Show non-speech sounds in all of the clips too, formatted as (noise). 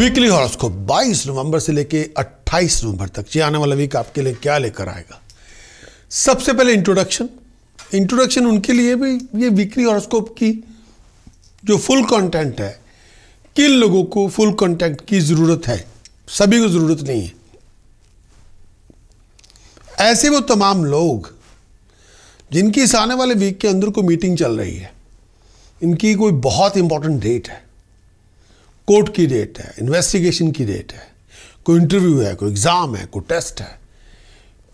Weekly horoscope 22 नवंबर से लेके 28 नवंबर तक जी आने वाला वीक आपके लिए क्या लेकर आएगा सबसे पहले इंट्रोडक्शन इंट्रोडक्शन उनके लिए भी ये वीकली हॉरोस्कोप की जो फुल कंटेंट है किन लोगों को फुल कंटेंट की ज़रूरत है सभी को ज़रूरत नहीं है ऐसे वो तमाम लोग जिनकी इस आने वाले वीक के अंदर कोई मीटिंग चल रही है इनकी कोई बहुत इंपॉर्टेंट डेट है कोर्ट की डेट है इन्वेस्टिगेशन की डेट है कोई इंटरव्यू है कोई एग्ज़ाम है कोई टेस्ट है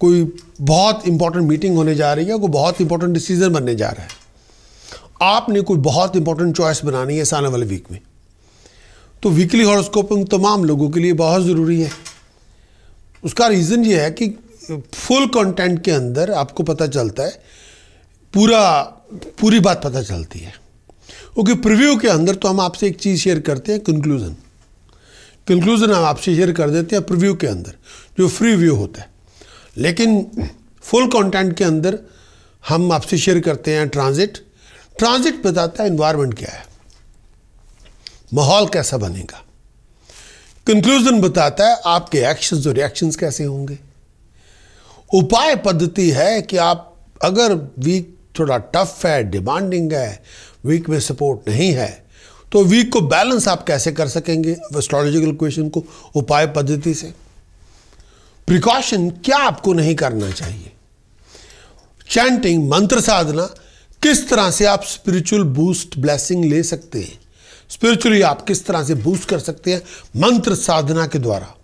कोई बहुत इंपॉर्टेंट मीटिंग होने जा रही है कोई बहुत इंपॉर्टेंट डिसीजन बनने जा रहा है आपने कोई बहुत इंपॉर्टेंट चॉइस बनानी है इस आने वाले वीक में तो वीकली हॉरोस्कोप उन तमाम लोगों के लिए बहुत ज़रूरी है उसका रीज़न ये है कि फुल कंटेंट के अंदर आपको पता चलता है पूरा पूरी बात पता चलती है ओके प्रिव्यू के अंदर तो हम आपसे एक चीज़ शेयर करते हैं कंक्लूज़न कंक्लूज़न हम आपसे शेयर कर देते हैं प्रिव्यू के अंदर जो फ्री व्यू होता है लेकिन फुल कंटेंट के अंदर हम आपसे शेयर करते हैं ट्रांजिट ट्रांजिट बताता है इन्वायरमेंट क्या है माहौल कैसा बनेगा कंक्लूज़न बताता है आपके एक्शंस और रिएक्शंस कैसे होंगे उपाय पद्धति है कि आप अगर वीक थोड़ा टफ है डिमांडिंग है वीक में सपोर्ट नहीं है तो वीक को बैलेंस आप कैसे कर सकेंगे एस्ट्रोलॉजिकल क्वेश्चन को उपाय पद्धति से प्रिकॉशन क्या आपको नहीं करना चाहिए चैंटिंग मंत्र साधना किस तरह से आप स्पिरिचुअल बूस्ट ब्लेसिंग ले सकते हैं स्पिरिचुअली आप किस तरह से बूस्ट कर सकते हैं मंत्र साधना के द्वारा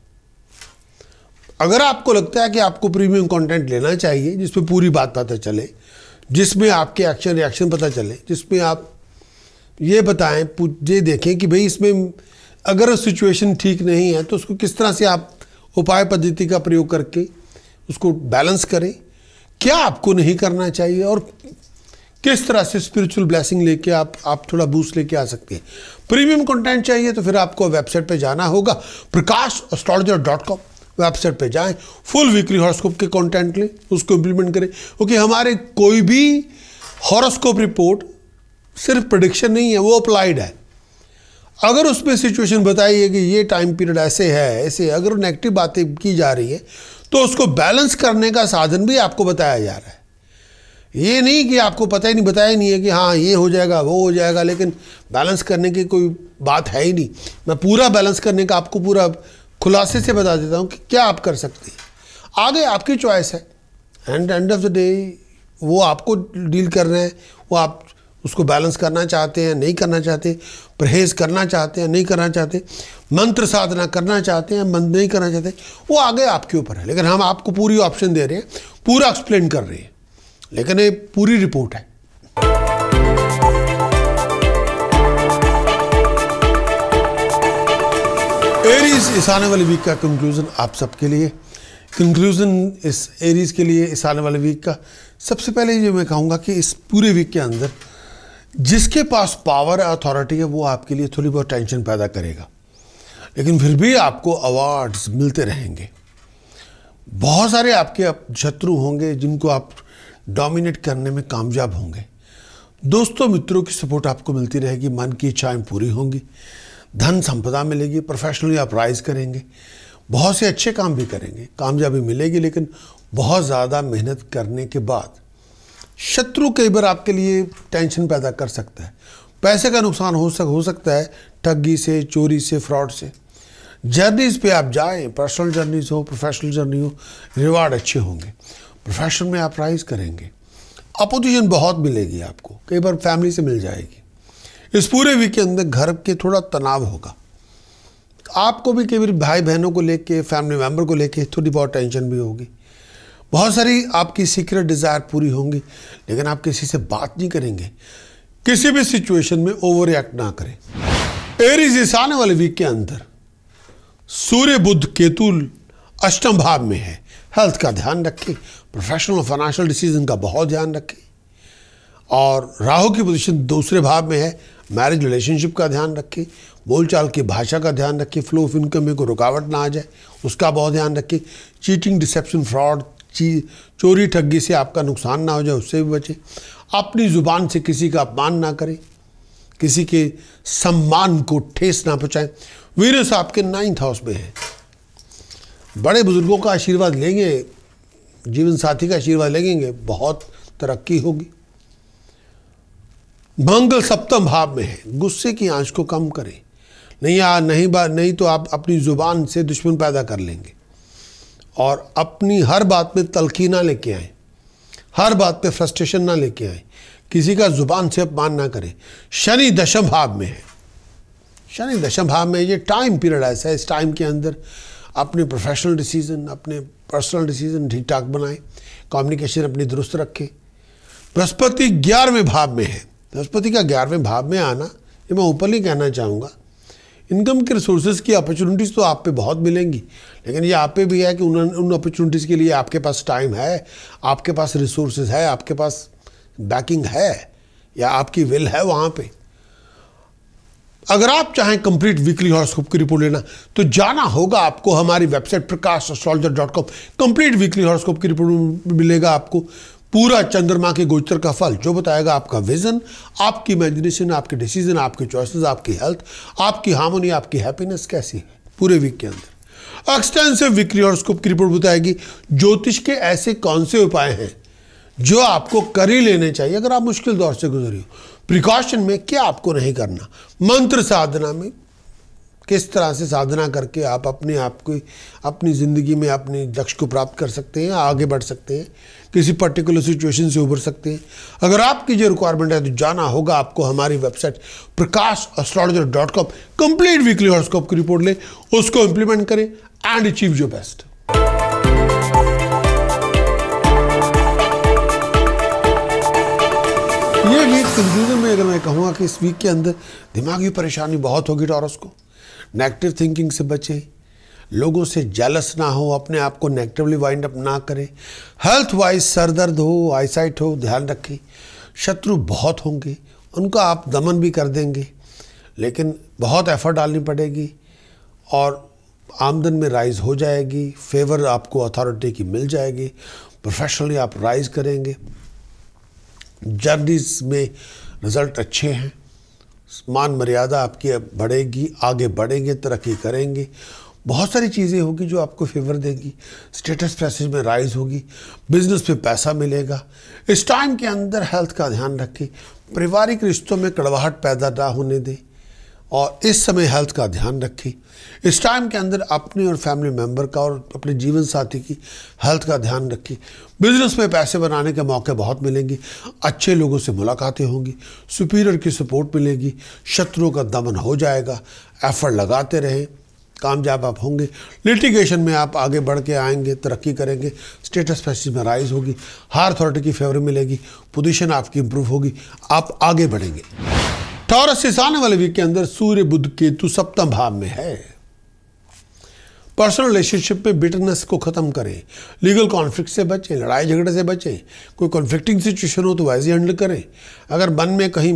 अगर आपको लगता है कि आपको प्रीमियम कंटेंट लेना चाहिए जिसपे पूरी बात पता चले जिसमें आपके एक्शन रिएक्शन पता चले जिसमें आप ये बताएं ये देखें कि भाई इसमें अगर सिचुएशन ठीक नहीं है तो उसको किस तरह से आप उपाय पद्धति का प्रयोग करके उसको बैलेंस करें क्या आपको नहीं करना चाहिए और किस तरह से स्पिरिचुअल ब्लेसिंग लेके आप आप थोड़ा बूस्ट लेके आ सकते हैं प्रीमियम कंटेंट चाहिए तो फिर आपको वेबसाइट पर जाना होगा Prakash astrologer dot com website पे जाएं फुल वीकली हॉरोस्कोप के कंटेंट लें उसको इम्प्लीमेंट करें क्योंकि हमारे कोई भी हॉरोस्कोप रिपोर्ट सिर्फ प्रडिक्शन नहीं है वो अप्लाइड है अगर उसमें सिचुएशन बताई है कि ये टाइम पीरियड ऐसे है ऐसे अगर नेगेटिव बातें की जा रही है तो उसको बैलेंस करने का साधन भी आपको बताया जा रहा है ये नहीं कि आपको पता ही नहीं बताया नहीं है कि हाँ ये हो जाएगा वो हो जाएगा लेकिन बैलेंस करने की कोई बात है ही नहीं मैं पूरा बैलेंस करने का आपको पूरा खुलासे से बता देता हूँ कि क्या आप कर सकते हैं आगे आपकी चॉइस है and end of the day वो आपको डील कर रहे हैं वो आप उसको बैलेंस करना चाहते हैं नहीं करना चाहते परहेज करना चाहते हैं नहीं करना चाहते मंत्र साधना करना चाहते हैं मंत्र नहीं करना चाहते वो आगे आपके ऊपर है लेकिन हम आपको पूरी ऑप्शन दे रहे हैं पूरा एक्सप्लेन कर रहे हैं लेकिन ये पूरी रिपोर्ट है एरीज इस आने वाले वीक का कंक्लूज़न आप सबके लिए कंक्लूज़न इस एरीज़ के लिए इस आने वाले वीक का सबसे पहले ये मैं कहूँगा कि इस पूरे वीक के अंदर जिसके पास पावर है अथॉरिटी है वो आपके लिए थोड़ी बहुत टेंशन पैदा करेगा लेकिन फिर भी आपको अवार्ड्स मिलते रहेंगे बहुत सारे आपके आप शत्रु होंगे जिनको आप डोमिनेट करने में कामयाब होंगे दोस्तों मित्रों की सपोर्ट आपको मिलती रहेगी मन की इच्छाएं पूरी होंगी धन संपदा मिलेगी प्रोफेशनली आप राइज करेंगे बहुत से अच्छे काम भी करेंगे कामयाबी मिलेगी लेकिन बहुत ज़्यादा मेहनत करने के बाद शत्रु कई बार आपके लिए टेंशन पैदा कर सकता है पैसे का नुकसान हो सक हो सकता है ठगी से चोरी से फ्रॉड से जर्नीज़ पे आप जाएं पर्सनल जर्नीज हो प्रोफेशनल जर्नी हो रिवार्ड अच्छे होंगे प्रोफेशन में आप राइज करेंगे अपोजिशन बहुत मिलेगी आपको कई बार फैमिली से मिल जाएगी इस पूरे वीक के अंदर घर के थोड़ा तनाव होगा आपको भी कई भाई बहनों को लेके फैमिली मेम्बर को लेके थोड़ी बहुत टेंशन भी होगी बहुत सारी आपकी सीक्रेट डिज़ायर पूरी होंगी लेकिन आप किसी से बात नहीं करेंगे किसी भी सिचुएशन में ओवर रिएक्ट ना करें एरीज इस आने वाले वीक के अंदर सूर्य बुद्ध केतु अष्टम भाव में है हेल्थ का ध्यान रखें प्रोफेशनल फाइनेंशियल डिसीजन का बहुत ध्यान रखें और राहु की पोजीशन दूसरे भाव में है मैरिज रिलेशनशिप का ध्यान रखें बोलचाल की भाषा का ध्यान रखें फ्लो ऑफ इनकम में कोई रुकावट ना आ जाए उसका बहुत ध्यान रखें चीटिंग डिसेप्शन फ्रॉड चीज चोरी ठगी से आपका नुकसान ना हो जाए उससे भी बचें अपनी ज़ुबान से किसी का अपमान ना करें किसी के सम्मान को ठेस ना पहुँचाएँ वीरस आपके नाइन्थ हाउस में है बड़े बुजुर्गों का आशीर्वाद लेंगे जीवन साथी का आशीर्वाद लेंगे बहुत तरक्की होगी मंगल सप्तम भाव में है गुस्से की आंच को कम करें नहीं आ नहीं बात नहीं तो आप अपनी ज़ुबान से दुश्मन पैदा कर लेंगे और अपनी हर बात में तलखी ना लेके आए हर बात पे फ्रस्ट्रेशन ना लेके आए किसी का ज़ुबान से अपमान ना करें शनि दशम भाव में है शनि दशम भाव में ये टाइम पीरियड ऐसा है इस टाइम के अंदर अपने प्रोफेशनल डिसीजन अपने पर्सनल डिसीजन ठीक ठाक बनाएं कम्युनिकेशन अपनी दुरुस्त रखें बृहस्पति ग्यारहवें भाव में है बृहस्पति का ग्यारहवें भाव में आना ये मैं ओपनली कहना चाहूँगा इनकम के रिसोर्सेज की अपॉर्चुनिटीज़ तो आप पे बहुत मिलेंगी लेकिन ये आप पे भी है कि उन उन अपॉर्चुनिटीज़ के लिए आपके पास टाइम है आपके पास रिसोर्सेज है आपके पास बैकिंग है या आपकी विल है वहाँ पे अगर आप चाहें कंप्लीट वीकली हॉरोस्कोप की रिपोर्ट लेना तो जाना होगा आपको हमारी website Prakash dot com complete weekly horoscope की रिपोर्ट मिलेगा आपको पूरा चंद्रमा के गोचर का फल जो बताएगा आपका विजन आपकी इमेजिनेशन आपके डिसीजन आपके चॉइसेस आपकी हेल्थ आपकी हार्मोनी आपकी हैप्पीनेस कैसी है पूरे वीक के अंदर एक्सटेंसिव विक्री स्कोप की रिपोर्ट बताएगी ज्योतिष के ऐसे कौन से उपाय हैं जो आपको कर ही लेने चाहिए अगर आप मुश्किल दौर से गुजरी हो प्रिकॉशन में क्या आपको नहीं करना मंत्र साधना में किस तरह से साधना करके आप अपने आप को अपनी ज़िंदगी में अपने लक्ष्य को प्राप्त कर सकते हैं आगे बढ़ सकते हैं किसी पर्टिकुलर सिचुएशन से उभर सकते हैं अगर आपकी जो रिक्वायरमेंट है तो जाना होगा आपको हमारी website Prakash astrologer dot com complete weekly horoscope की रिपोर्ट लें उसको इंप्लीमेंट करें एंड अचीव योर बेस्ट ये वीक कंफ्यूजन में अगर मैं कहूँगा कि इस वीक के अंदर दिमागी परेशानी बहुत होगी टॉरस को नेगेटिव थिंकिंग से बचें लोगों से जालस ना हो अपने आप को नेगेटिवली वाइंड अप ना करें हेल्थ वाइज सर दर्द हो आईसाइट हो ध्यान रखें शत्रु बहुत होंगे उनका आप दमन भी कर देंगे लेकिन बहुत एफर्ट डालनी पड़ेगी और आमदन में राइज हो जाएगी फेवर आपको अथॉरिटी की मिल जाएगी प्रोफेशनली आप राइज करेंगे जर्नीज में रिजल्ट अच्छे हैं मान मर्यादा आपकी बढ़ेगी आगे बढ़ेंगे तरक्की करेंगे बहुत सारी चीज़ें होगी जो आपको फेवर देंगी स्टेटस पैसेज में राइज होगी बिजनेस में पैसा मिलेगा इस टाइम के अंदर हेल्थ का ध्यान रखें पारिवारिक रिश्तों में कड़वाहट पैदा ना होने दें और इस समय हेल्थ का ध्यान रखें इस टाइम के अंदर अपने और फैमिली मेम्बर का और अपने जीवन साथी की हेल्थ का ध्यान रखें बिजनेस में पैसे बनाने के मौके बहुत मिलेंगे अच्छे लोगों से मुलाकातें होंगी सुपीरियर की सपोर्ट मिलेगी शत्रुओं का दमन हो जाएगा एफर्ट लगाते रहें कामयाब आप होंगे लिटिगेशन में आप आगे बढ़ के आएंगे तरक्की करेंगे स्टेटस फैसिज में राइज होगी हार अथॉरिटी की फेवर मिलेगी पोजीशन आपकी इंप्रूव होगी आप आगे बढ़ेंगे टॉरस से आने वाले वीक के अंदर सूर्य बुद्ध केतु सप्तम भाव में है पर्सनल रिलेशनशिप में बिटरनेस को ख़त्म करें लीगल कॉन्फ्लिक्ट से बचें लड़ाई झगड़े से बचें कोई कॉन्फ्लिक्टिंग सिचुएशन हो तो वाइज हैंडल करें अगर मन में कहीं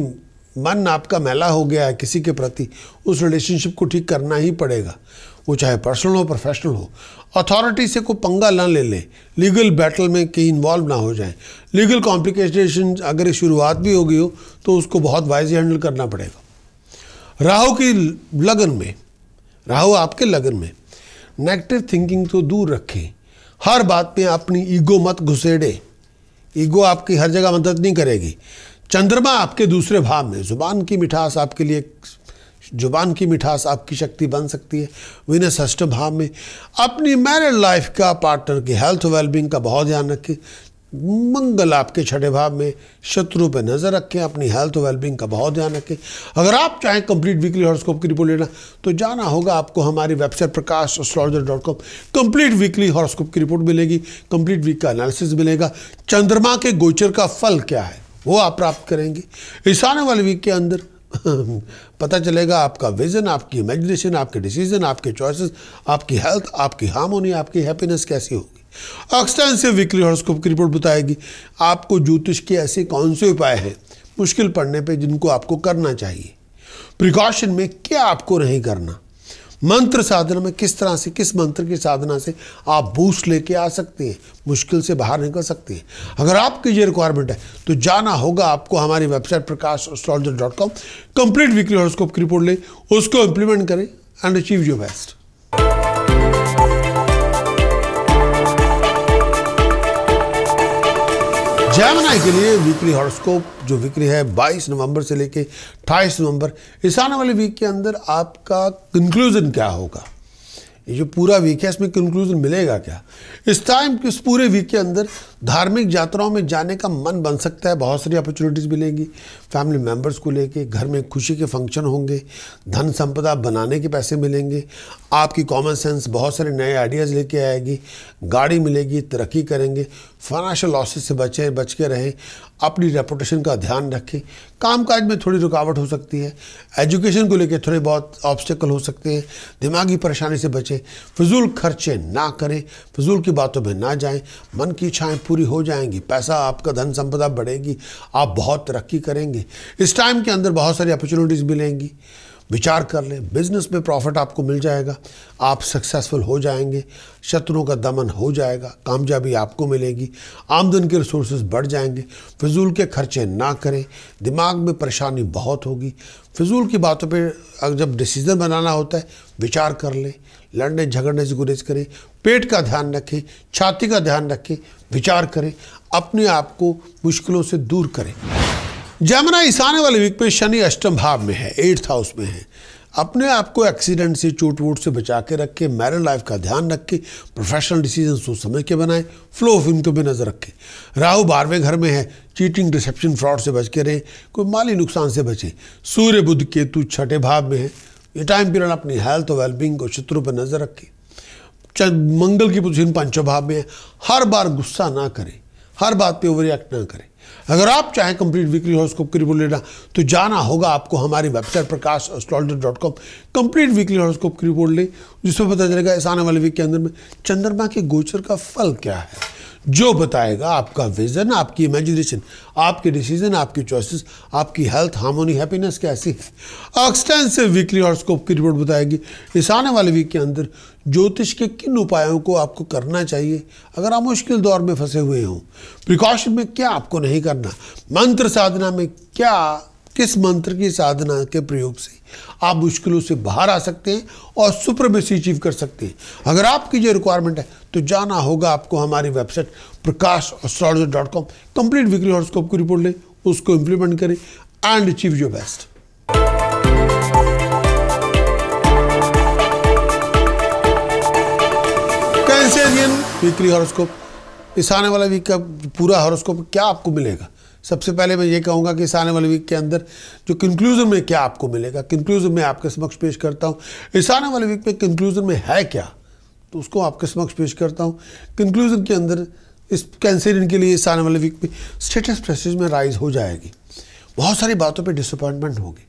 मन आपका मैला हो गया है किसी के प्रति उस रिलेशनशिप को ठीक करना ही पड़ेगा वो चाहे पर्सनल हो प्रोफेशनल हो अथॉरिटी से कोई पंगा ना ले ले लीगल बैटल में कहीं इन्वॉल्व ना हो जाए लीगल कॉम्प्लिकेशन अगर शुरुआत भी हो गई हो तो उसको बहुत वाइज हैंडल करना पड़ेगा राहु की लगन में राहु आपके लगन में नेगेटिव थिंकिंग तो दूर रखें हर बात में अपनी ईगो मत घुसेड़े ईगो आपकी हर जगह मदद नहीं करेगी चंद्रमा आपके दूसरे भाव में जुबान की मिठास आपके लिए जुबान की मिठास आपकी शक्ति बन सकती है विनस अष्ट भाव में अपनी मैरिड लाइफ का पार्टनर की हेल्थ वेलबींग का बहुत ध्यान रखें मंगल आपके छठे भाव में शत्रु पर नज़र रखें अपनी हेल्थ वेलबींग का बहुत ध्यान रखें अगर आप चाहें कंप्लीट वीकली हॉरोस्कोप की रिपोर्ट लेना तो जाना होगा आपको हमारी website Prakash astrologer dot com complete weekly horoscope की रिपोर्ट मिलेगी कंप्लीट वीक का एनालिसिस मिलेगा चंद्रमा के गोचर का फल क्या है वो आप प्राप्त करेंगे इस आने वाले वीक के अंदर (laughs) पता चलेगा आपका विजन आपकी इमेजिनेशन आपके डिसीजन आपके चॉइसेस आपकी हेल्थ आपकी हार्मोनी आपकी हैप्पीनेस कैसी होगी एक्सटेंसिव वीकली हॉरोस्कोप की रिपोर्ट बताएगी आपको ज्योतिष के ऐसे कौन से उपाय हैं मुश्किल पड़ने पे जिनको आपको करना चाहिए प्रिकॉशन में क्या आपको नहीं करना मंत्र साधना में किस तरह से किस मंत्र की साधना से आप बूस्ट लेके आ सकते हैं मुश्किल से बाहर निकल सकते हैं अगर आपकी ये रिक्वायरमेंट है तो जाना होगा आपको हमारी website Prakash astrologer dot com complete weekly horoscope की रिपोर्ट लें उसको इम्प्लीमेंट करें and achieve your best Gemini के लिए वीकली हॉरोस्कोप जो विक्री है 22 नवंबर से लेके 28 नवंबर इस आने वाले वीक के अंदर आपका कंक्लूजन क्या होगा ये जो पूरा वीक है इसमें कंक्लूजन मिलेगा क्या इस टाइम इस पूरे वीक के अंदर धार्मिक यात्राओं में जाने का मन बन सकता है बहुत सारी अपॉर्चुनिटीज़ मिलेंगी फैमिली मेम्बर्स को लेके घर में खुशी के फंक्शन होंगे धन संपदा बनाने के पैसे मिलेंगे आपकी कॉमन सेंस बहुत सारे नए आइडियाज़ लेके आएगी गाड़ी मिलेगी तरक्की करेंगे फाइनेंशियल लॉसेज से बचें बच के रहें अपनी रेपुटेशन का ध्यान रखें कामकाज में थोड़ी रुकावट हो सकती है एजुकेशन को लेकर थोड़े बहुत ऑब्स्टिकल हो सकते हैं दिमागी परेशानी से बचें फिजूल खर्चे ना करें फिजूल की बातों में ना जाएं मन की इच्छाएं पूरी हो जाएंगी पैसा आपका धन संपदा बढ़ेगी आप बहुत तरक्की करेंगे इस टाइम के अंदर बहुत सारी अपॉर्चुनिटीज़ मिलेंगी विचार कर लें बिजनेस में प्रॉफिट आपको मिल जाएगा आप सक्सेसफुल हो जाएंगे शत्रुओं का दमन हो जाएगा कामयाबी आपको मिलेगी आमदन के रिसोर्स बढ़ जाएंगे फिजूल के खर्चे ना करें दिमाग में परेशानी बहुत होगी फिजूल की बातों पे जब डिसीज़न बनाना होता है विचार कर लें लड़ने झगड़ने से गुरेज करें पेट का ध्यान रखें छाती का ध्यान रखें विचार करें अपने आप को मुश्किलों से दूर करें जमुना इस आने वाले वीक में शनि अष्टम भाव में है एट्थ हाउस में है अपने आप को एक्सीडेंट से चोट वोट से बचा के रखें मैरिड लाइफ का ध्यान रखें प्रोफेशनल डिसीजन सोच समय के बनाएं फ्लो ऑफ इनकम भी नज़र रखें राहु बारहवें घर में है चीटिंग डिसेप्शन फ्रॉड से बच के रहें कोई माली नुकसान से बचें सूर्य बुद्ध केतु छठे भाव में है ये टाइम पीरियड अपनी हेल्थ और वेलबींग और शत्रु पर नज़र रखें चाहे मंगल की पोजिशन पांचों भाव में है हर बार गुस्सा ना करें हर बात पे ओवर एक्ट ना करें अगर आप चाहें कंप्लीट वीकली हॉरोस्कोप की रिपोर्ट लेना तो जाना होगा आपको हमारी website Prakash astrologer dot com complete weekly horoscope की रिपोर्ट लें जिसमें पता चलेगा इस आने वाले वीक के अंदर में चंद्रमा के गोचर का फल क्या है जो बताएगा आपका विज़न आपकी इमेजिनेशन आपके डिसीजन आपकी चॉइसेस आपकी हेल्थ हार्मोनी हैप्पीनेस कैसी एक्सटेंसिव वीकली हॉर्स्कोप की रिपोर्ट बताएगी इस आने वाले वीक के अंदर ज्योतिष के किन उपायों को आपको करना चाहिए अगर आप मुश्किल दौर में फंसे हुए हों प्रिकॉशन में क्या आपको नहीं करना मंत्र साधना में क्या किस मंत्र की साधना के प्रयोग से आप मुश्किलों से बाहर आ सकते हैं और सुप्रमेसी अचीव कर सकते हैं अगर आपकी जो रिक्वायरमेंट है तो जाना होगा आपको हमारी website Prakash astrology dot com complete weekly horoscope की रिपोर्ट लें उसको इंप्लीमेंट करें and achieve your best Cancerian weekly horoscope इस आने वाला वीक का पूरा हॉरोस्कोप क्या आपको मिलेगा सबसे पहले मैं ये कहूँगा कि इस आने वाले वीक के अंदर जो कंक्लूजन में क्या आपको मिलेगा कंक्लूजन में आपके समक्ष पेश करता हूँ इस आने वाले वीक में कंक्लूजन में है क्या तो उसको आपके समक्ष पेश करता हूँ कंक्लूजन के अंदर इस कैंसर के लिए इस आने वाले वीक में स्टेटस प्रेसिस में राइज हो जाएगी बहुत सारी बातों पे डिसअपॉइंटमेंट होगी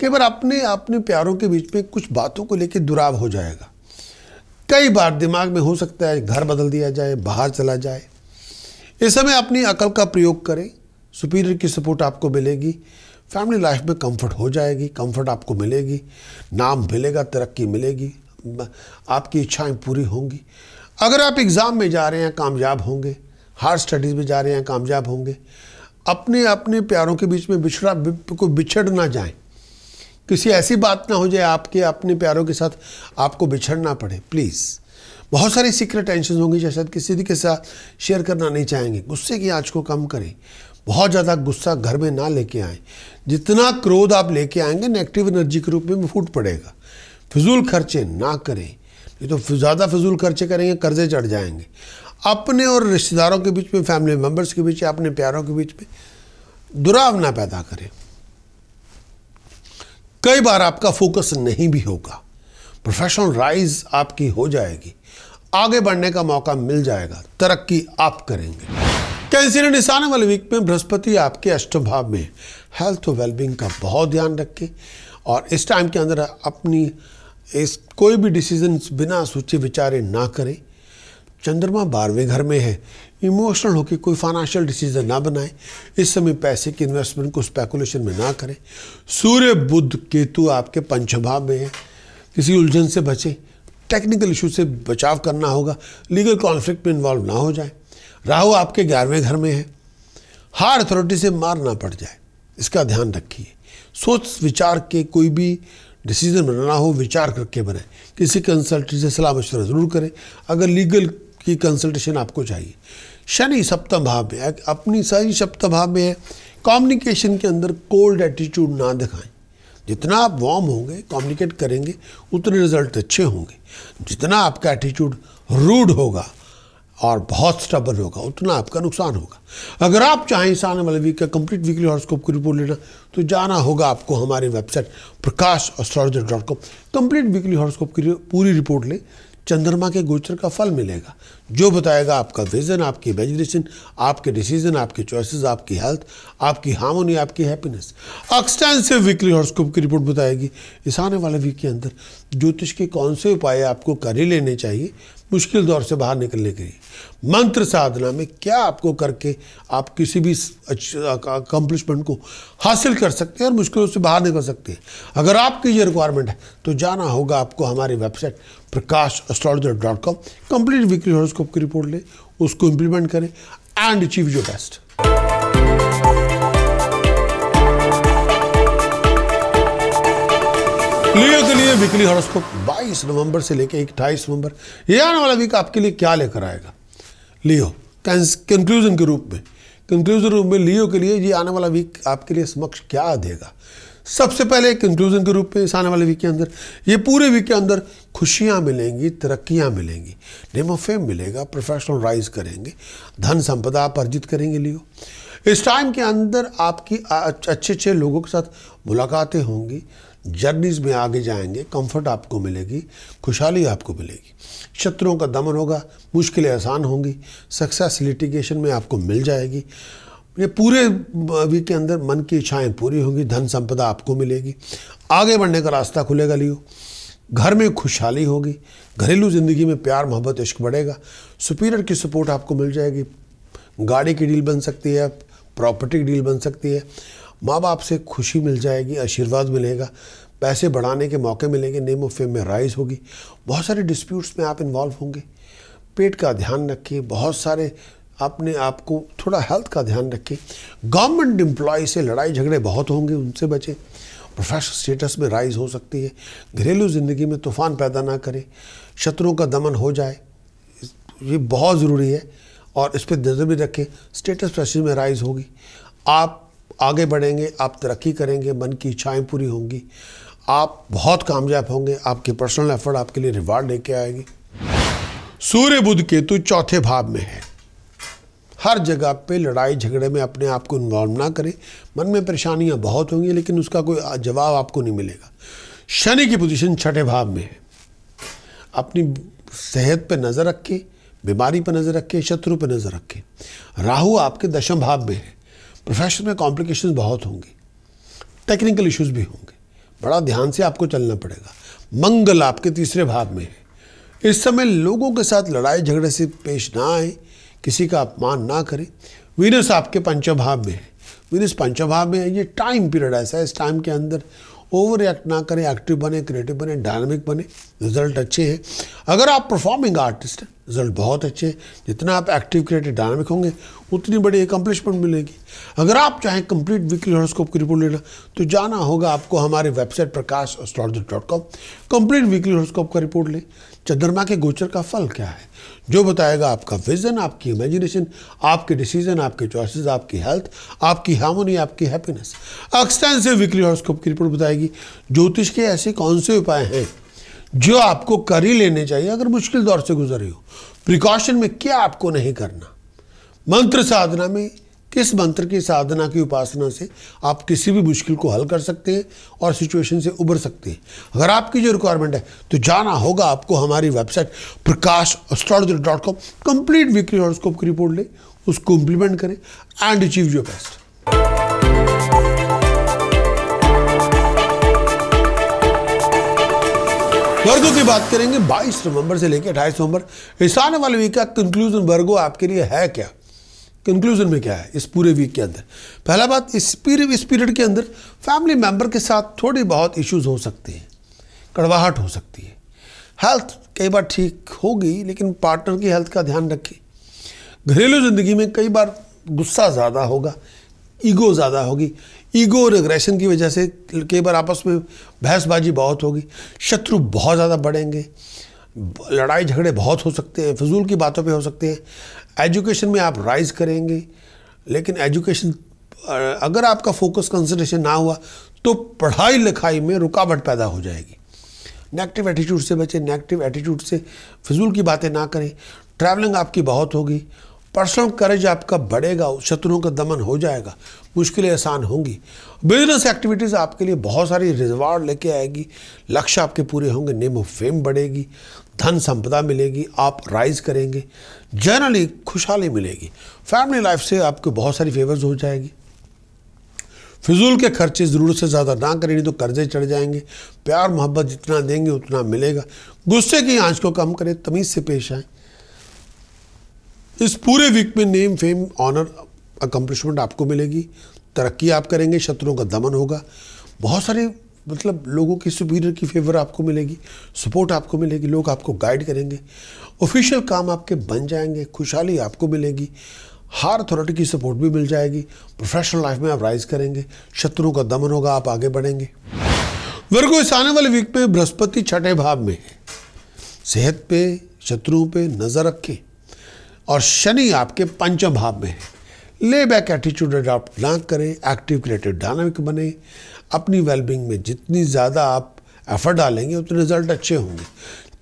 कई बार अपने अपने प्यारों के बीच में कुछ बातों को लेकर दुराव हो जाएगा कई बार दिमाग में हो सकता है घर बदल दिया जाए बाहर चला जाए इस समय अपनी अकल का प्रयोग करें सुपीरियर की सपोर्ट आपको मिलेगी फैमिली लाइफ में कंफर्ट हो जाएगी कंफर्ट आपको मिलेगी नाम मिलेगा तरक्की मिलेगी आपकी इच्छाएं पूरी होंगी अगर आप एग्ज़ाम में जा रहे हैं कामयाब होंगे हार स्टडीज़ में जा रहे हैं कामयाब होंगे अपने अपने प्यारों के बीच में बिछड़ा को बिछड़ ना जाए किसी ऐसी बात ना हो जाए आपके अपने प्यारों के साथ आपको बिछड़ना पड़े प्लीज़ बहुत सारी सीक्रेट टेंशन होंगी जो शायद किसी के साथ शेयर करना नहीं चाहेंगे गुस्से की आँच को कम करें बहुत ज़्यादा गुस्सा घर में ना लेके आए जितना क्रोध आप लेके आएंगे नेगेटिव एनर्जी के रूप में फूट पड़ेगा फिजूल खर्चे ना करें नहीं तो ज़्यादा फिजूल खर्चे करेंगे कर्जे चढ़ जाएंगे अपने और रिश्तेदारों के बीच में फैमिली मेम्बर्स के बीच अपने प्यारों के बीच में दुराव ना पैदा करें कई बार आपका फोकस नहीं भी होगा प्रोफेशनल राइज आपकी हो जाएगी आगे बढ़ने का मौका मिल जाएगा तरक्की आप करेंगे कैंसर निशाने वाले वीक में बृहस्पति आपके अष्टम भाव में हेल्थ और वेलबींग का बहुत ध्यान रखें और इस टाइम के अंदर अपनी इस कोई भी डिसीजन बिना सोचे विचारे ना करें चंद्रमा बारहवें घर में है इमोशनल होकर कोई फाइनेंशियल डिसीजन ना बनाएं इस समय पैसे की इन्वेस्टमेंट को स्पेकुलेशन में ना करें सूर्य बुद्ध केतु आपके पंचभाव में है किसी उलझन से बचें टेक्निकल इशू से बचाव करना होगा लीगल कॉन्फ्लिक्ट में इन्वॉल्व ना हो जाए राहु आपके ग्यारहवें घर में है हार अथॉरिटी से मार ना पड़ जाए इसका ध्यान रखिए सोच विचार के कोई भी डिसीजन बनाना हो विचार करके बनाए किसी कंसल्टेंट से सलाह मशवरा ज़रूर करें अगर लीगल की कंसल्टेशन आपको चाहिए शनि सप्तम भाव में अपनी सारी सप्तम भाव में है कम्युनिकेशन के अंदर कोल्ड एटीट्यूड ना दिखाएं जितना आप वार्म होंगे कम्युनिकेट करेंगे उतने रिजल्ट अच्छे होंगे जितना आपका एटीट्यूड रूड होगा और बहुत स्टबर होगा उतना आपका नुकसान होगा अगर आप चाहें इस आने वाले मतलब वीक का कंप्लीट वीकली हॉरोस्कोप की रिपोर्ट लेना तो जाना होगा आपको हमारे website Prakash dot com complete weekly horoscope की पूरी रिपोर्ट लें चंद्रमा के गोचर का फल मिलेगा जो बताएगा आपका विजन आपकी इमेजिनेशन आपके डिसीजन आपके चॉइसेस आपकी हेल्थ आपकी हार्मोनी आपकी हैप्पीनेस एक्सटेंसिव वीकली हॉर्स्कोप की रिपोर्ट बताएगी इस आने वाले वीक के अंदर ज्योतिष के कौन से उपाय आपको कर ही लेने चाहिए मुश्किल दौर से बाहर निकलने के लिए मंत्र साधना में क्या आपको करके आप किसी भी अकम्पलिशमेंट को हासिल कर सकते हैं और मुश्किलों से बाहर निकल सकते हैं अगर आपकी ये रिक्वायरमेंट है तो जाना होगा आपको हमारी website Prakash astrologer dot com complete weekly horoscope की रिपोर्ट ले उसको इम्प्लीमेंट करें and achieve your best Leo के लिए वीकली हॉरोस्कोप 22 नवंबर से लेकर अट्ठाईस नवंबर ये आने वाला वीक आपके लिए क्या लेकर आएगा लियो कंक्लूजन के रूप में कंक्लूजन रूप में लियो के लिए ये आने वाला वीक आपके लिए समक्ष क्या देगा सबसे पहले कंक्लूजन के रूप में इस आने वाले वीक के अंदर ये पूरे वीक के अंदर खुशियाँ मिलेंगी तरक्कियाँ मिलेंगी नेम ऑफ फेम मिलेगा प्रोफेशनल राइज करेंगे धन संपदा आप अर्जित करेंगे लियो इस टाइम के अंदर आपकी अच्छे अच्छे लोगों के साथ मुलाकातें होंगी जर्नीज़ में आगे जाएंगे कंफर्ट आपको मिलेगी खुशहाली आपको मिलेगी शत्रुओं का दमन होगा मुश्किलें आसान होंगी सक्सेस लिटिगेशन में आपको मिल जाएगी ये पूरे वीक के अंदर मन की इच्छाएं पूरी होंगी धन संपदा आपको मिलेगी आगे बढ़ने का रास्ता खुलेगा लियो घर में खुशहाली होगी घरेलू ज़िंदगी में प्यार मोहब्बत इश्क बढ़ेगा सुपीरियर की सपोर्ट आपको मिल जाएगी गाड़ी की डील बन सकती है प्रॉपर्टी की डील बन सकती है माँ बाप से खुशी मिल जाएगी आशीर्वाद मिलेगा पैसे बढ़ाने के मौके मिलेंगे नेम ऑफ फेम में राइज होगी बहुत सारे डिस्प्यूट्स में आप इन्वॉल्व होंगे पेट का ध्यान रखिए बहुत सारे अपने आप को थोड़ा हेल्थ का ध्यान रखें गवर्नमेंट एम्प्लॉय से लड़ाई झगड़े बहुत होंगे उनसे बचें प्रोफेशनल स्टेटस में राइज हो सकती है घरेलू ज़िंदगी में तूफान पैदा ना करें शत्रुओं का दमन हो जाए ये बहुत ज़रूरी है और इस पर नज़र भी रखें स्टेटस प्रेशर में राइज होगी आप आगे बढ़ेंगे आप तरक्की करेंगे मन की इच्छाएँ पूरी होंगी आप बहुत कामयाब होंगे आपके पर्सनल एफर्ट आपके लिए रिवार्ड लेके आएगी सूर्य बुध केतु चौथे भाव में है हर जगह पे लड़ाई झगड़े में अपने आप को इन्वॉल्व ना करें मन में परेशानियाँ बहुत होंगी लेकिन उसका कोई जवाब आपको नहीं मिलेगा शनि की पोजीशन छठे भाव में है अपनी सेहत पे नज़र रखें बीमारी पर नज़र रखें शत्रु पर नज़र रखें राहु आपके दशम भाव में है प्रोफेशन में कॉम्प्लिकेशन बहुत होंगे टेक्निकल इश्यूज भी होंगे बड़ा ध्यान से आपको चलना पड़ेगा मंगल आपके तीसरे भाव में है इस समय लोगों के साथ लड़ाई झगड़े से पेश ना आए किसी का अपमान ना करें वीनस आपके पंचभाव में है वीनस पंचभाव में है ये टाइम पीरियड ऐसा है इस टाइम के अंदर ओवर एक्ट ना करें एक्टिव बने क्रिएटिव बने डायनामिक बने रिजल्ट अच्छे हैं अगर आप परफॉर्मिंग आर्टिस्ट हैं रिजल्ट बहुत अच्छे हैं जितना आप एक्टिव क्रिएटिव डायनामिक होंगे उतनी बड़ी अकम्पलिशमेंट मिलेगी अगर आप चाहें कंप्लीट वीकली हॉरोस्कोप की रिपोर्ट लेना तो जाना होगा आपको हमारे website Prakash dot com complete weekly horoscope का रिपोर्ट लें चंद्रमा के गोचर का फल क्या है जो बताएगा आपका विजन आपकी इमेजिनेशन आपके डिसीजन आपके चॉइसेस आपकी हेल्थ आपकी हार्मोनी आपकी हैप्पीनेस एक्सटेंसिव वीकली हॉरोस्कोप की रिपोर्ट बताएगी ज्योतिष के ऐसे कौन से उपाय हैं जो आपको कर ही लेने चाहिए अगर मुश्किल दौर से गुजर रहे हो प्रिकॉशन में क्या आपको नहीं करना मंत्र साधना में किस मंत्र की साधना की उपासना से आप किसी भी मुश्किल को हल कर सकते हैं और सिचुएशन से उबर सकते हैं अगर आपकी जो रिक्वायरमेंट है तो जाना होगा आपको हमारी website Prakash astrology dot com complete weekly horoscope की रिपोर्ट लें उसको इम्प्लीमेंट करें एंड अचीव योर बेस्ट वर्गों की बात करेंगे 22 नवंबर से लेकर 28 नवंबर इस आने वाले वीक का कंक्लूजन वर्गो आपके लिए है क्या कंक्लूजन में क्या है इस पूरे वीक के अंदर पहला बात इस पीरियड इस पीरियड के अंदर फैमिली मेम्बर के साथ थोड़ी बहुत इश्यूज हो सकते हैं कड़वाहट हो सकती है हेल्थ कई बार ठीक होगी लेकिन पार्टनर की हेल्थ का ध्यान रखें घरेलू ज़िंदगी में कई बार गुस्सा ज़्यादा होगा ईगो ज़्यादा होगी ईगो और एग्रेशन की वजह से कई बार आपस में बहसबाजी बहुत होगी शत्रु बहुत ज़्यादा बढ़ेंगे लड़ाई झगड़े बहुत हो सकते हैं फजूल की बातों पे हो सकते हैं एजुकेशन में आप राइज करेंगे लेकिन एजुकेशन अगर आपका फोकस कंसंट्रेशन ना हुआ तो पढ़ाई लिखाई में रुकावट पैदा हो जाएगी नेगेटिव एटीट्यूड से बचें नेगेटिव एटीट्यूड से फिजूल की बातें ना करें ट्रैवलिंग आपकी बहुत होगी पर्सनल करेज आपका बढ़ेगा शत्रुओं का दमन हो जाएगा मुश्किलें आसान होंगी बिजनेस एक्टिविटीज़ आपके लिए बहुत सारी रिजवार्ड लेके आएगी लक्ष्य आपके पूरे होंगे नेम ऑफ फेम बढ़ेगी धन संपदा मिलेगी आप राइज करेंगे जनरली खुशहाली मिलेगी फैमिली लाइफ से आपको बहुत सारी फेवर्स हो जाएगी फिजूल के खर्चे ज़रूरत से ज़्यादा ना करेंगे तो कर्जे चढ़ जाएंगे प्यार मोहब्बत जितना देंगे उतना मिलेगा गुस्से की आंच को कम करें तमीज़ से पेश आए इस पूरे वीक में नेम फेम ऑनर अकम्पलिशमेंट आपको मिलेगी तरक्की आप करेंगे शत्रुओं का दमन होगा बहुत सारी मतलब लोगों की सुपीरियर की फेवर आपको मिलेगी सपोर्ट आपको मिलेगी लोग आपको गाइड करेंगे ऑफिशियल काम आपके बन जाएंगे खुशहाली आपको मिलेगी हार अथॉरिटी की सपोर्ट भी मिल जाएगी प्रोफेशनल लाइफ में आप राइज करेंगे शत्रुओं का दमन होगा आप आगे बढ़ेंगे वर्गो इस आने वाले वीक में बृहस्पति छठे भाव में है सेहत पे शत्रुओं पे नज़र रखें और शनि आपके पंचम भाव में है ले बैक एटीट्यूड अडॉप्ट ना करें एक्टिव क्रिएटिव डायनामिक बने अपनी वेलबिंग में जितनी ज़्यादा आप एफर्ट डालेंगे उतने रिजल्ट अच्छे होंगे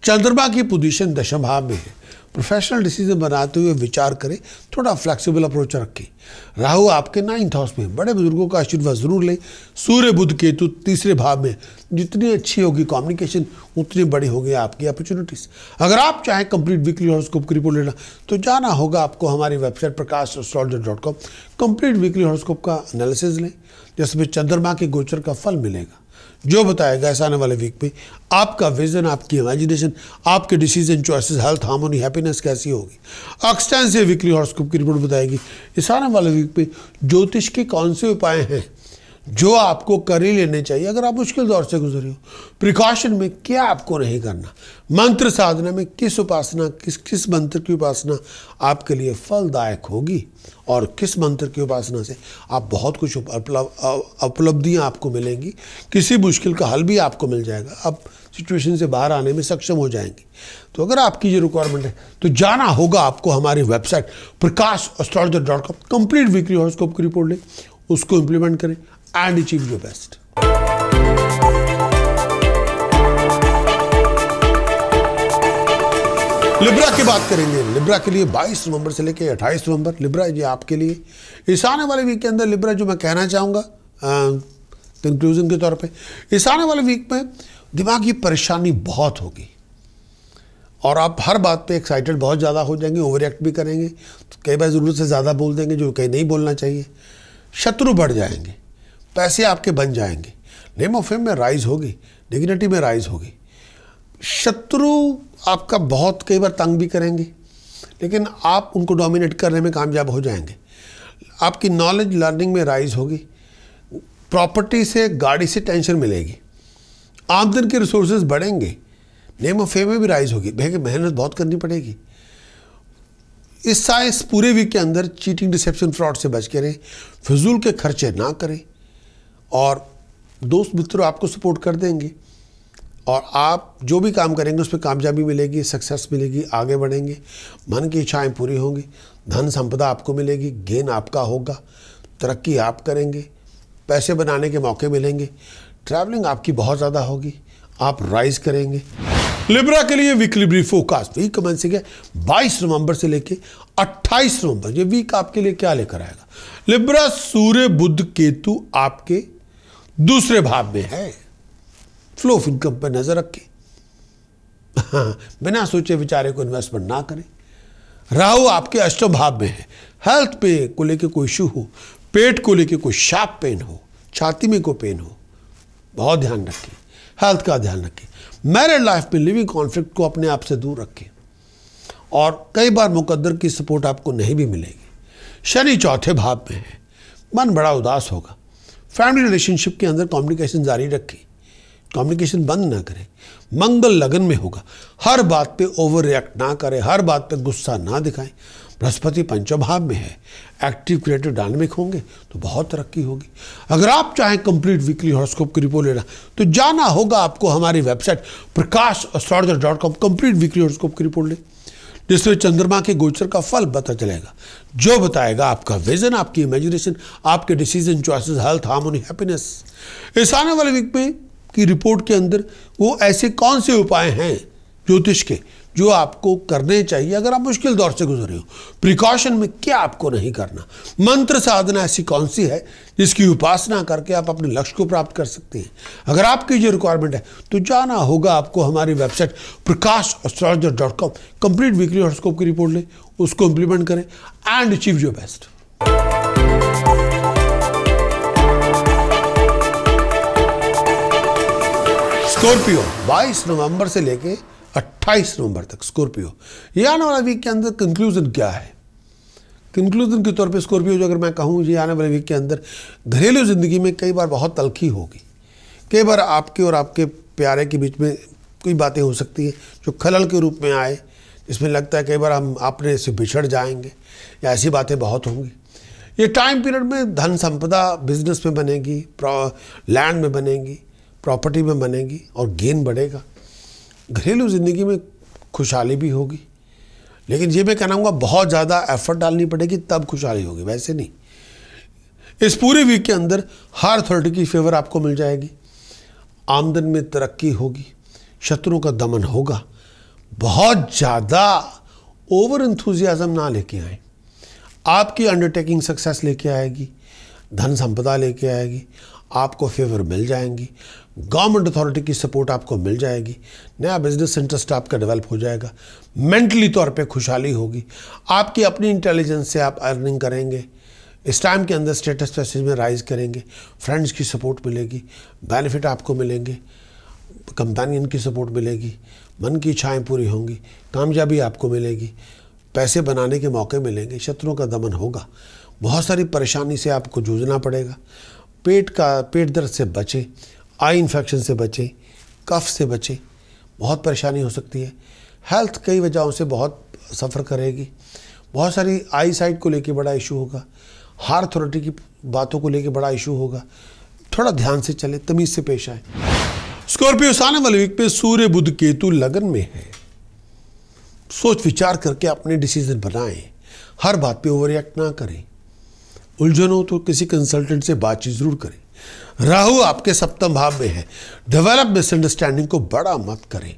चंद्रमा की पोजीशन दशम भाव में है प्रोफेशनल डिसीजन बनाते हुए विचार करें थोड़ा फ्लेक्सिबल अप्रोच रखें राहु आपके नाइन्थ हाउस में बड़े बुजुर्गों का आशीर्वाद ज़रूर लें सूर्य बुद्ध केतु तीसरे भाव में जितनी अच्छी होगी कम्युनिकेशन उतनी बड़ी होगी आपकी अपॉर्चुनिटीज़ अगर आप चाहें कंप्लीट वीकली हॉरोस्कोप की रिपोर्ट लेना तो जाना होगा आपको हमारी website Prakash dot com complete weekly horoscope का एनालिसिस लें जिसमें चंद्रमा के गोचर का फल मिलेगा जो बताएगा ऐसा आने वाले वीक में आपका विजन आपकी इमेजिनेशन आपके decision choices health harmony happiness कैसी होगी अक्सटैंड वीकली हॉर्स्कोप की रिपोर्ट बताएगी इस आने वाले वीक में ज्योतिष के कौन से उपाय हैं जो आपको कर ही लेने चाहिए अगर आप मुश्किल दौर से गुजरे हो प्रिकॉशन में क्या आपको नहीं करना मंत्र साधना में किस उपासना किस किस मंत्र की उपासना आपके लिए फलदायक होगी और किस मंत्र की उपासना से आप बहुत कुछ उपलब्धियाँ आपको मिलेंगी किसी मुश्किल का हल भी आपको मिल जाएगा आप सिचुएशन से बाहर आने में सक्षम हो जाएंगे तो अगर आपकी ये रिक्वायरमेंट है तो जाना होगा आपको हमारी website Prakash astrologer dot com complete weekly horoscope की रिपोर्ट लें उसको इम्प्लीमेंट करें and achieve your best. Libra की बात करेंगे लिब्रा के लिए 22 नवंबर से लेकर 28 नवंबर लिब्रा ये आपके लिए इस आने वाले वीक के अंदर लिब्रा जो मैं कहना चाहूँगा कंक्लूजन के तौर पे इस आने वाले वीक में दिमागी परेशानी बहुत होगी और आप हर बात पे एक्साइटेड बहुत ज़्यादा हो जाएंगे ओवर एक्ट भी करेंगे तो कई बार ज़रूरत से ज़्यादा बोल देंगे जो कहीं नहीं बोलना चाहिए शत्रु बढ़ जाएंगे पैसे आपके बन जाएंगे नेम ऑफ फेम में राइज होगी डिग्निटी में राइज होगी शत्रु आपका बहुत कई बार तंग भी करेंगे लेकिन आप उनको डोमिनेट करने में कामयाब हो जाएंगे आपकी नॉलेज लर्निंग में राइज होगी प्रॉपर्टी से गाड़ी से टेंशन मिलेगी आमदन के रिसोर्सेज बढ़ेंगे नेम ऑफ फेम में भी राइज होगी भैया मेहनत बहुत करनी पड़ेगी इस साइज पूरे वीक के अंदर चीटिंग डिसेप्शन फ्रॉड से बच के रहें फिजूल के खर्चे ना करें और दोस्त मित्र आपको सपोर्ट कर देंगे और आप जो भी काम करेंगे उस पर कामयाबी मिलेगी सक्सेस मिलेगी आगे बढ़ेंगे मन की इच्छाएं पूरी होंगी धन संपदा आपको मिलेगी गेन आपका होगा तरक्की आप करेंगे पैसे बनाने के मौके मिलेंगे ट्रैवलिंग आपकी बहुत ज़्यादा होगी आप राइज करेंगे लिब्रा के लिए weekly brief forecast week commencing है बाईस नवंबर से लेके 28 नवंबर ये वीक आपके लिए क्या लेकर आएगा लिब्रा सूर्य बुद्ध केतु आपके दूसरे भाव में है फ्लो ऑफ इनकम पर नज़र रखें हाँ बिना सोचे विचारे को इन्वेस्टमेंट ना करें राहु आपके अष्टम भाव में है हेल्थ पे को लेके कोई इशू हो पेट को लेके कोई शार्प पेन हो छाती में कोई पेन हो बहुत ध्यान रखें हेल्थ का ध्यान रखें मैरिड लाइफ में लिविंग कॉन्फ्लिक्ट को अपने आप से दूर रखें और कई बार मुकद्दर की सपोर्ट आपको नहीं भी मिलेगी शनि चौथे भाव में है मन बड़ा उदास होगा फैमिली रिलेशनशिप के अंदर कम्युनिकेशन जारी रखें कम्युनिकेशन बंद ना करें मंगल लगन में होगा हर बात पे ओवर रिएक्ट ना करें हर बात पे गुस्सा ना दिखाएं बृहस्पति पंचभाव में है एक्टिव क्रिएटिव डायनेमिक होंगे तो बहुत तरक्की होगी अगर आप चाहें कंप्लीट वीकली हॉरोस्कोप की रिपोर्ट लेना तो जाना होगा आपको हमारी website Prakash complete weekly horoscope की रिपोर्ट लें जिसमें चंद्रमा के गोचर का फल पता चलेगा जो बताएगा आपका विजन आपकी इमेजिनेशन आपके decision choices health harmony happiness इस आने वाले वीक में की रिपोर्ट के अंदर वो ऐसे कौन से उपाय हैं ज्योतिष के जो आपको करने चाहिए अगर आप मुश्किल दौर से गुजरे हो प्रिकॉशन में क्या आपको नहीं करना मंत्र साधना ऐसी कौन सी है जिसकी उपासना करके आप अपने लक्ष्य को प्राप्त कर सकते हैं अगर आपकी जो रिक्वायरमेंट है तो जाना होगा आपको हमारी website Prakash astrologer dot com complete weekly horoscope की रिपोर्ट लें उसको इम्प्लीमेंट करें and achieve your best Scorpio 22 नवंबर से लेके अट्ठाईस नवंबर तक स्कॉर्पियो ये आने वाला वीक के अंदर कंक्लूजन क्या है कंक्लूजन के तौर पे स्कॉर्पियो जो अगर मैं कहूँ ये आने वाले वीक के अंदर घरेलू ज़िंदगी में कई बार बहुत तलखी होगी कई बार आपके और आपके प्यारे के बीच में कोई बातें हो सकती हैं जो खलल के रूप में आए इसमें लगता है कई बार हम अपने से बिछड़ जाएंगे या ऐसी बातें बहुत होंगी ये टाइम पीरियड में धन संपदा बिजनेस में बनेगी लैंड में बनेगी प्रॉपर्टी में बनेगी और गेन बढ़ेगा घरेलू ज़िंदगी में खुशहाली भी होगी लेकिन ये मैं कहना बहुत ज़्यादा एफर्ट डालनी पड़ेगी तब खुशहाली होगी वैसे नहीं इस पूरे वीक के अंदर हर अथॉरिटी की फेवर आपको मिल जाएगी आमदन में तरक्की होगी शत्रुओं का दमन होगा बहुत ज़्यादा ओवर इंथ्यूजियाज़म ना लेके आए आपकी अंडरटेकिंग सक्सेस लेके आएगी धन संपदा लेके आएगी आपको फेवर मिल जाएंगी गवर्नमेंट अथॉरिटी की सपोर्ट आपको मिल जाएगी नया बिजनेस इंटरेस्ट आपका डेवलप हो जाएगा मेंटली तौर पे खुशहाली होगी आपकी अपनी इंटेलिजेंस से आप अर्निंग करेंगे इस टाइम के अंदर स्टेटस पैसेज में राइज करेंगे फ्रेंड्स की सपोर्ट मिलेगी बेनिफिट आपको मिलेंगे कंपेनियन की सपोर्ट मिलेगी मन की इच्छाएँ पूरी होंगी कामयाबी आपको मिलेगी पैसे बनाने के मौके मिलेंगे शत्रुओं का दमन होगा बहुत सारी परेशानी से आपको जूझना पड़ेगा पेट का पेट दर्द से बचें आई इन्फेक्शन से बचें कफ से बचें बहुत परेशानी हो सकती है हेल्थ कई वजहों से बहुत सफ़र करेगी बहुत सारी आई साइट को लेके बड़ा इशू होगा हार अथॉरिटी की बातों को लेके बड़ा इशू होगा थोड़ा ध्यान से चले तमीज़ से पेश आए स्कॉर्पियो साने वाले वीक में सूर्य बुद्ध केतु लगन में है सोच विचार करके अपने डिसीजन बनाएं हर बात पे ओवर एक्ट ना करें उलझन हो तो किसी कंसल्टेंट से बातचीत ज़रूर करें राहु आपके सप्तम भाव में है डेवलप मिसअंडरस्टैंडिंग को बड़ा मत करें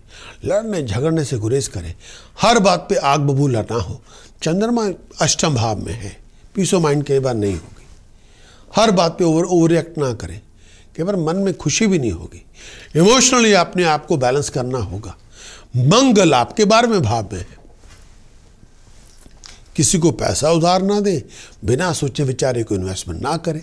लड़ने झगड़ने से गुरेज करें हर बात पे आग बबू ना हो चंद्रमा अष्टम भाव में है पीस ऑफ माइंड कई बार नहीं होगी हर बात पे ओवर ओवर एक्ट ना करें कई बार मन में खुशी भी नहीं होगी इमोशनली अपने आप को बैलेंस करना होगा मंगल आपके बारहवें भाव में है किसी को पैसा उधार ना दे बिना सोचे विचारे को इन्वेस्टमेंट ना करें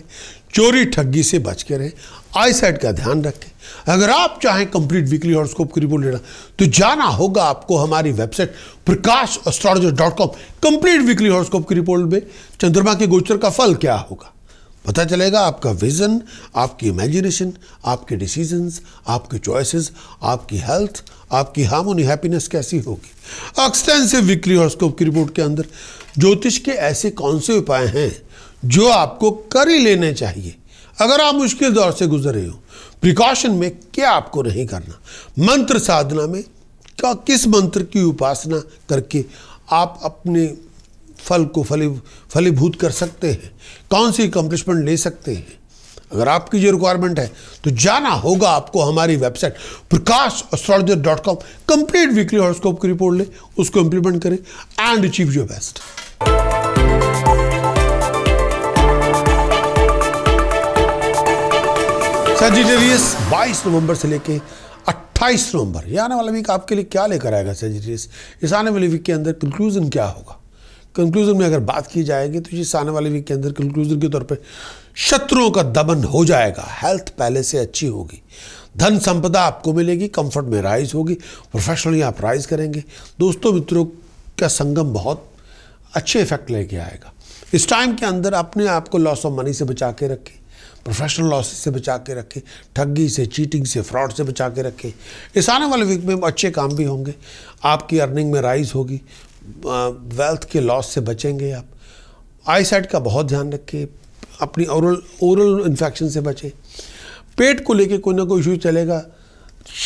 चोरी ठगी से बच के रहें आई साइड का ध्यान रखें अगर आप चाहें कंप्लीट वीकली हॉरोस्कोप की रिपोर्ट लेना तो जाना होगा आपको हमारी website Prakash astrologer dot com complete weekly horoscope की रिपोर्ट में चंद्रमा के गोचर का फल क्या होगा पता चलेगा आपका विजन आपकी इमेजिनेशन आपके डिसीजंस आपके चॉइसेस आपकी हेल्थ आपकी हार्मोनी हैप्पीनेस कैसी होगी एक्सटेंसिव वीकली हॉरोस्कोप की रिपोर्ट के अंदर ज्योतिष के ऐसे कौन से उपाय हैं जो आपको कर ही लेने चाहिए अगर आप मुश्किल दौर से गुजर रहे हो प्रिकॉशन में क्या आपको नहीं करना मंत्र साधना में क्या किस मंत्र की उपासना करके आप अपने फल को फली फलीभूत कर सकते हैं कौन सी अकम्पलिशमेंट ले सकते हैं अगर आपकी जो रिक्वायरमेंट है तो जाना होगा आपको हमारी website Prakash dot com complete weekly horoscope की रिपोर्ट ले उसको इंप्लीमेंट करें and achieve your best Sagittarius 22 नवंबर से लेके 28 नवंबर ये आने वाला वीक आपके लिए क्या लेकर आएगा सेजिटेरियस इस आने वाले वीक के अंदर कंक्लूजन क्या होगा कंक्लूजन में अगर बात की जाएगी तो इस आने वाले वीक के अंदर कंक्लूजन के तौर पे शत्रुओं का दमन हो जाएगा हेल्थ पहले से अच्छी होगी धन संपदा आपको मिलेगी कंफर्ट में राइज होगी प्रोफेशनली आप राइज करेंगे दोस्तों मित्रों का संगम बहुत अच्छे इफेक्ट लेके आएगा इस टाइम के अंदर अपने आप को लॉस ऑफ मनी से बचा के रखें प्रोफेशनल लॉसेस से बचा के रखे ठगी से चीटिंग से फ्रॉड से बचा के रखे इस आने वाले वीक में अच्छे काम भी होंगे आपकी अर्निंग में राइज होगी वेल्थ के लॉस से बचेंगे आप आई साइड का बहुत ध्यान रखें अपनी ओरल ओरल इन्फेक्शन से बचें पेट को लेके कोई ना कोई इशू चलेगा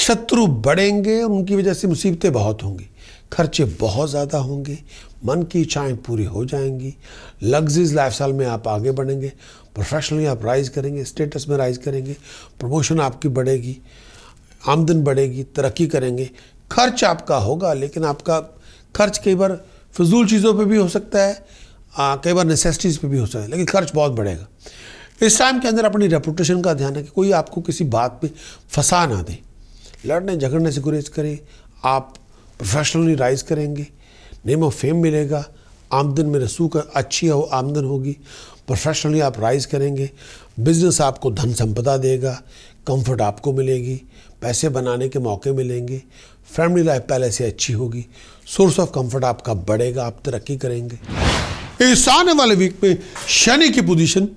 शत्रु बढ़ेंगे उनकी वजह से मुसीबतें बहुत होंगी खर्चे बहुत ज़्यादा होंगे मन की इच्छाएं पूरी हो जाएंगी लग्जरीज लाइफ में आप आगे बढ़ेंगे प्रोफेशनली आप राइज करेंगे स्टेटस में राइज करेंगे प्रमोशन आपकी बढ़ेगी आमदन बढ़ेगी तरक्की करेंगे खर्च आपका होगा लेकिन आपका खर्च कई बार फजूल चीज़ों पे भी हो सकता है कई बार नेसेसिटीज़ पे भी हो सकता है लेकिन खर्च बहुत बढ़ेगा इस टाइम के अंदर अपनी रेपुटेशन का ध्यान रखें कि कोई आपको किसी बात पर फंसा ना दे लड़ने झगड़ने से गुरेज करें आप प्रोफेशनली राइज करेंगे नेम ऑफ फेम मिलेगा आमदन में रसूख अच्छी हो आमदन होगी प्रोफेशनली आप राइज करेंगे बिजनेस आपको धन संपदा देगा कंफर्ट आपको मिलेगी पैसे बनाने के मौके मिलेंगे फैमिली लाइफ पहले से अच्छी होगी सोर्स ऑफ कंफर्ट आपका बढ़ेगा आप तरक्की करेंगे इस आने वाले वीक में शनि की पोजीशन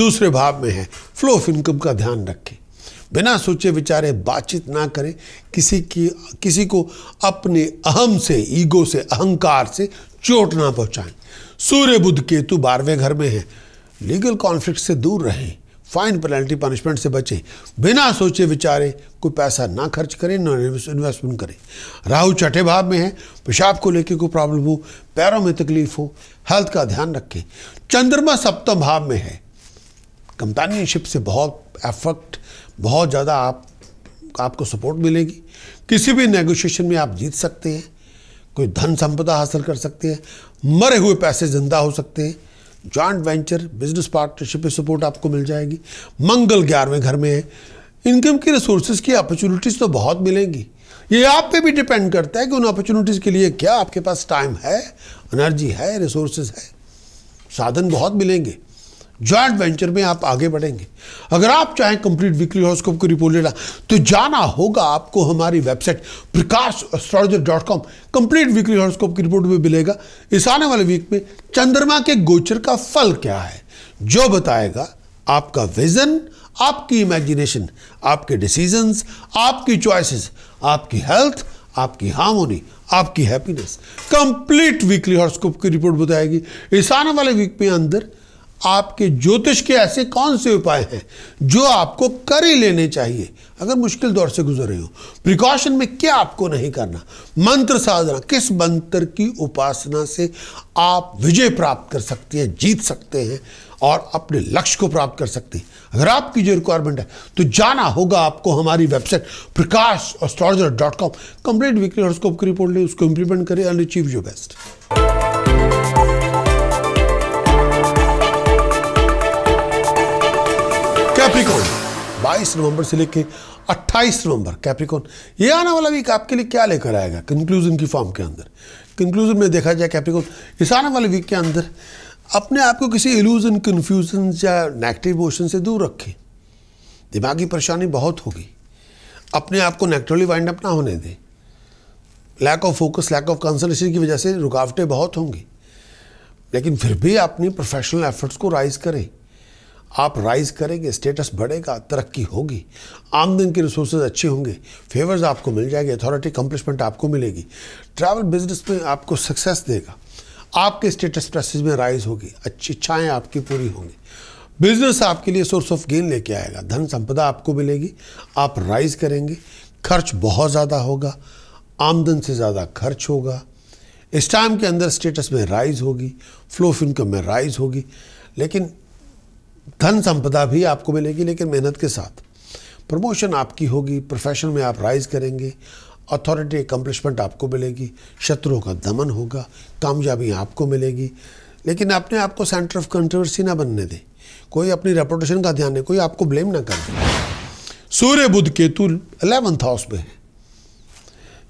दूसरे भाव में है फ्लो ऑफ इनकम का ध्यान रखें बिना सोचे विचारे बातचीत ना करें किसी की किसी को अपने अहम से ईगो से अहंकार से चोट ना पहुंचाएं सूर्य बुद्ध केतु बारहवें घर में है लीगल कॉन्फ्लिक्ट से दूर रहें फाइन पेनल्टी पनिशमेंट से बचें बिना सोचे विचारे कोई पैसा ना खर्च करें ना इन्वेस्टमेंट करें राहु छठे भाव में है पेशाब को लेके कोई प्रॉब्लम हो पैरों में तकलीफ हो हेल्थ का ध्यान रखें चंद्रमा सप्तम भाव में है कंपेनियनशिप से बहुत एफर्ट बहुत ज़्यादा आप आपको सपोर्ट मिलेगी किसी भी नेगोशिएशन में आप जीत सकते हैं कोई धन संपदा हासिल कर सकते हैं मरे हुए पैसे जिंदा हो सकते हैं जॉइंट वेंचर बिजनेस पार्टनरशिप में सपोर्ट आपको मिल जाएगी मंगल ग्यारहवें घर में है इनकम की रिसोर्सेज की अपॉर्चुनिटीज़ तो बहुत मिलेंगी ये आप पे भी डिपेंड करता है कि उन अपॉर्चुनिटीज़ के लिए क्या आपके पास टाइम है एनर्जी है रिसोर्सेज है साधन बहुत मिलेंगे ज्वाइंट वेंचर में आप आगे बढ़ेंगे अगर आप चाहें कंप्लीट वीकली हॉस्कोप की रिपोर्ट लेना तो जाना होगा आपको हमारी website Prakash astrologer dot com complete weekly horoscope की रिपोर्ट में मिलेगा इस आने वाले वीक में चंद्रमा के गोचर का फल क्या है जो बताएगा आपका विजन आपकी इमेजिनेशन आपके डिसीजंस आपकी चॉइसेस आपकी हेल्थ आपकी हार्मोनी आपकी हैप्पीनेस कंप्लीट वीकली हॉर्स्कोप की रिपोर्ट बताएगी इस आने वाले वीक में अंदर आपके ज्योतिष के ऐसे कौन से उपाय हैं जो आपको कर ही लेने चाहिए अगर मुश्किल दौर से गुजर रहे हो प्रिकॉशन में क्या आपको नहीं करना मंत्र साधना किस मंत्र की उपासना से आप विजय प्राप्त कर सकते हैं जीत सकते हैं और अपने लक्ष्य को प्राप्त कर सकते हैं अगर आपकी जो रिक्वायरमेंट है तो जाना होगा आपको हमारी website Prakash astrologer dot com complete weekly horoscope की रिपोर्ट ले उसको इंप्लीमेंट करें एंड अचीव योर बेस्ट 22 नवंबर से लेकर 28 नवंबर कैप्रिकॉन ये आने वाला वीक आपके लिए क्या लेकर आएगा कंक्लूजन की फॉर्म के अंदर कंक्लूजन में देखा जाए कैप्रिकॉन इस आने वाले वीक के अंदर अपने आप को किसी इल्यूजन कन्फ्यूजन या नेगेटिव मोशन से दूर रखें दिमागी परेशानी बहुत होगी अपने आप को नेगेटिवली वाइंड अप ना होने दें lack of focus lack of consultation की वजह से रुकावटें बहुत होंगी लेकिन फिर भी अपनी प्रोफेशनल एफर्ट्स को राइज करें आप राइज करेंगे स्टेटस बढ़ेगा तरक्की होगी आमदन के रिसोर्सेज अच्छे होंगे फेवर्स आपको मिल जाएंगे अथॉरिटी कम्पलिशमेंट आपको मिलेगी ट्रैवल बिजनेस में आपको सक्सेस देगा आपके स्टेटस प्रेसिस में राइज होगी अच्छी इच्छाएँ आपकी पूरी होंगी बिजनेस आपके लिए सोर्स ऑफ गेन लेके आएगा धन संपदा आपको मिलेगी आप राइज करेंगे खर्च बहुत ज़्यादा होगा आमदन से ज़्यादा खर्च होगा इस टाइम के अंदर स्टेटस में राइज होगी फ्लो ऑफ इनकम में राइज होगी लेकिन धन संपदा भी आपको मिलेगी लेकिन मेहनत के साथ प्रमोशन आपकी होगी प्रोफेशन में आप राइज करेंगे अथॉरिटी अकम्पलिशमेंट आपको मिलेगी शत्रुओं का दमन होगा कामयाबी आपको मिलेगी लेकिन आप आपको सेंटर ऑफ कंट्रोवर्सी ना बनने दें कोई अपनी रेपुटेशन का ध्यान नहीं कोई आपको ब्लेम ना कर दे सूर्य बुद्ध केतु अलेवंथ हाउस में है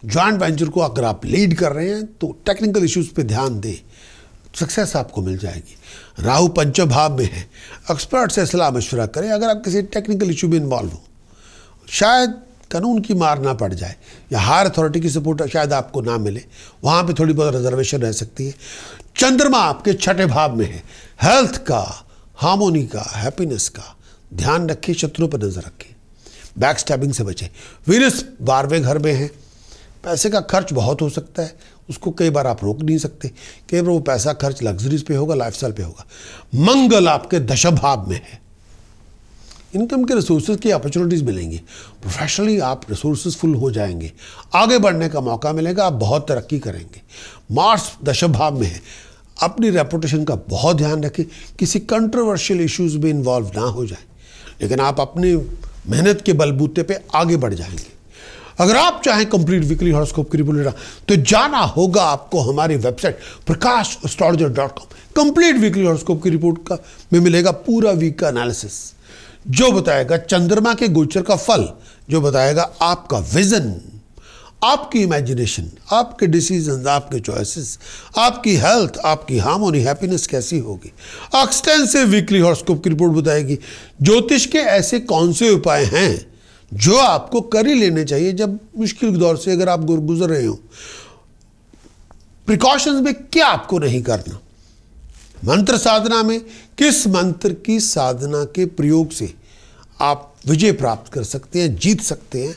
ज्वाइंट वेंचर को अगर आप लीड कर रहे हैं तो टेक्निकल इश्यूज पे ध्यान दें सक्सेस आपको मिल जाएगी राहु पंचम भाव में है एक्सपर्ट से सलाह मशवरा करें अगर आप किसी टेक्निकल इशू में इन्वॉल्व हो शायद कानून की मार ना पड़ जाए या हायर अथॉरिटी की सपोर्ट शायद आपको ना मिले वहाँ पे थोड़ी बहुत रिजर्वेशन रह सकती है चंद्रमा आपके छठे भाव में है हेल्थ का हार्मोनी का हैप्पीनेस का ध्यान रखें शत्रुओं पर नज़र रखें बैक स्टैबिंग से बचें वीरस बारहवें घर में है पैसे का खर्च बहुत हो सकता है उसको कई बार आप रोक नहीं सकते कई बार वो पैसा खर्च लग्जरीज पे होगा लाइफ पे होगा मंगल आपके दशभाव में है इनकम के रिसोर्सेज की अपॉर्चुनिटीज़ मिलेंगी प्रोफेशनली आप रिसोर्स फुल हो जाएंगे आगे बढ़ने का मौका मिलेगा आप बहुत तरक्की करेंगे मार्स दशभाव में है अपनी रेपुटेशन का बहुत ध्यान रखें किसी कंट्रोवर्शियल इश्यूज में इन्वॉल्व ना हो जाए लेकिन आप अपनी मेहनत के बलबूते पे आगे बढ़ जाएंगे अगर आप चाहें कंप्लीट वीकली हॉरोस्कोप की रिपोर्ट लेना तो जाना होगा आपको हमारी website Prakash astrologer dot com complete weekly horoscope की रिपोर्ट का में मिलेगा पूरा वीक का एनालिसिस जो बताएगा चंद्रमा के गोचर का फल जो बताएगा आपका विजन आपकी इमेजिनेशन आपके डिसीजन आपके चॉइसेस आपकी हेल्थ आपकी हार्मोनी हैप्पीनेस कैसी होगी एक्सटेंसिव वीकली हॉरोस्कोप की रिपोर्ट बताएगी ज्योतिष के ऐसे कौन से उपाय हैं जो आपको कर ही लेने चाहिए जब मुश्किल दौर से अगर आप गुजर रहे हो प्रिकॉशंस में क्या आपको नहीं करना मंत्र साधना में किस मंत्र की साधना के प्रयोग से आप विजय प्राप्त कर सकते हैं जीत सकते हैं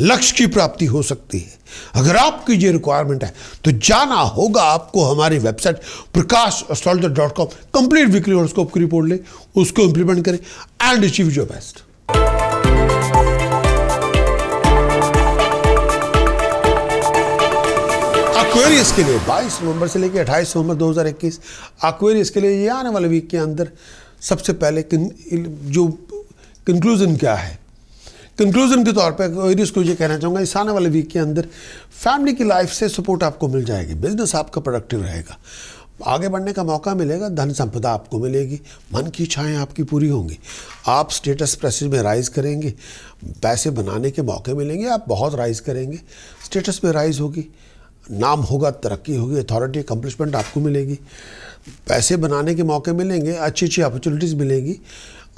लक्ष्य की प्राप्ति हो सकती है अगर आपकी ये रिक्वायरमेंट है तो जाना होगा आपको हमारी website Prakash dot com complete weekly की रिपोर्ट ले उसको इंप्लीमेंट करें and achieve your best Aquarius के लिए 22 नवंबर से लेकर 28 नवंबर 2021 एक्वेरियस के लिए ये आने वाले वीक के अंदर सबसे पहले जो कंक्लूज़न क्या है कंक्लूज़न के तौर पर एक्वेरियस को ये कहना चाहूँगा इस आने वाले वीक के अंदर फैमिली की लाइफ से सपोर्ट आपको मिल जाएगी बिजनेस आपका प्रोडक्टिव रहेगा आगे बढ़ने का मौका मिलेगा धन संपदा आपको मिलेगी मन की इच्छाएँ आपकी पूरी होंगी आप स्टेटस प्रेसिज में राइज करेंगे पैसे बनाने के मौके मिलेंगे आप बहुत राइज करेंगे स्टेटस में राइज होगी नाम होगा तरक्की होगी अथॉरिटी अकम्पलिशमेंट आपको मिलेगी पैसे बनाने के मौके मिलेंगे अच्छी अच्छी अपॉर्चुनिटीज़ मिलेंगी